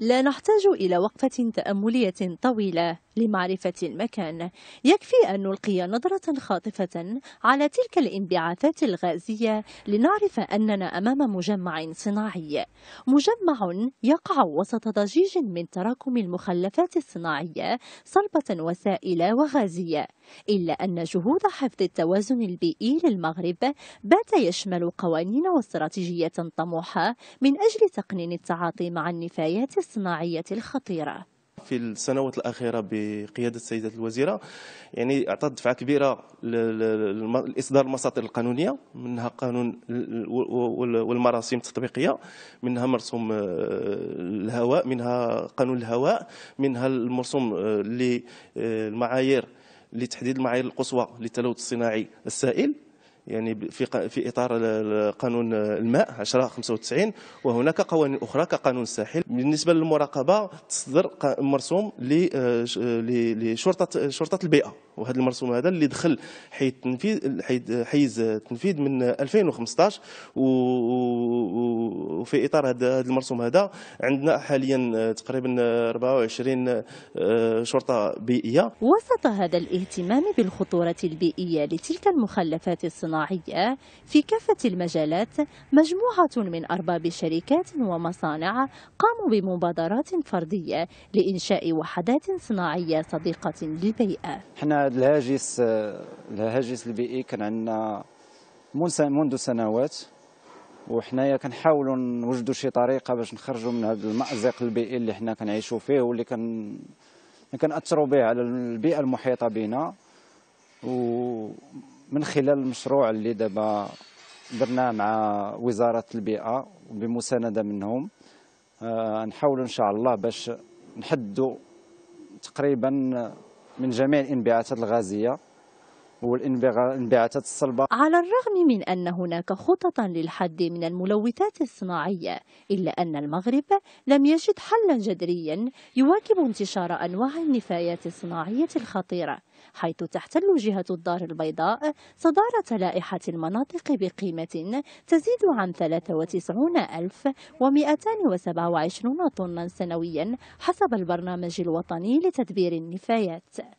لا نحتاج إلى وقفة تأملية طويلة لمعرفة المكان يكفي أن نلقي نظرة خاطفة على تلك الانبعاثات الغازية لنعرف أننا أمام مجمع صناعي مجمع يقع وسط ضجيج من تراكم المخلفات الصناعية صلبة وسائل وغازية إلا أن جهود حفظ التوازن البيئي للمغرب بات يشمل قوانين واستراتيجية طموحة من أجل تقنين التعاطي مع النفايات الصناعية الخطيرة في السنوات الأخيرة بقيادة السيدة الوزيرة يعني أعطت دفعة كبيرة لإصدار المساطير القانونية منها قانون والمراسم التطبيقية منها مرسوم آه، الهواء منها قانون الهواء منها المرسوم للمعايير آه، لتحديد المعايير القصوى للتلوث الصناعي السائل يعني في في اطار قانون الماء 1095 وهناك قوانين اخرى كقانون الساحل بالنسبه للمراقبه تصدر مرسوم آه، آه، لشرطه شرطه البيئه وهذا المرسوم هذا اللي دخل حيز تنفيذ حيز التنفيذ من 2015 وفي اطار هذا المرسوم هذا عندنا حاليا آه، تقريبا 24 شرطه بيئيه وسط هذا الاهتمام بالخطوره البيئيه لتلك المخلفات الصناعيه الصناعية في كافة المجالات مجموعة من أرباب شركات ومصانع قاموا بمبادرات فردية لإنشاء وحدات صناعية صديقة للبيئة احنا الهاجس الهاجس البيئي كان عندنا منذ سنوات وحنايا كنحاولوا نوجدوا شي طريقه باش نخرجوا من هذا المازق البيئي اللي حنا كنعيشوا فيه واللي كان كنأثروا به على البيئه المحيطه بنا و من خلال المشروع اللي دابا درناه مع وزاره البيئه بمسانده منهم آه، نحاول ان شاء الله باش نحدوا تقريبا من جميع الانبعاثات الغازيه والانبعاثات الصلبة على الرغم من أن هناك خططا للحد من الملوثات الصناعية إلا أن المغرب لم يجد حلا جذريا يواكب انتشار أنواع النفايات الصناعية الخطيرة حيث تحتل جهة الدار البيضاء صدارة لائحة المناطق بقيمة تزيد عن 93227 طنا سنويا حسب البرنامج الوطني لتدبير النفايات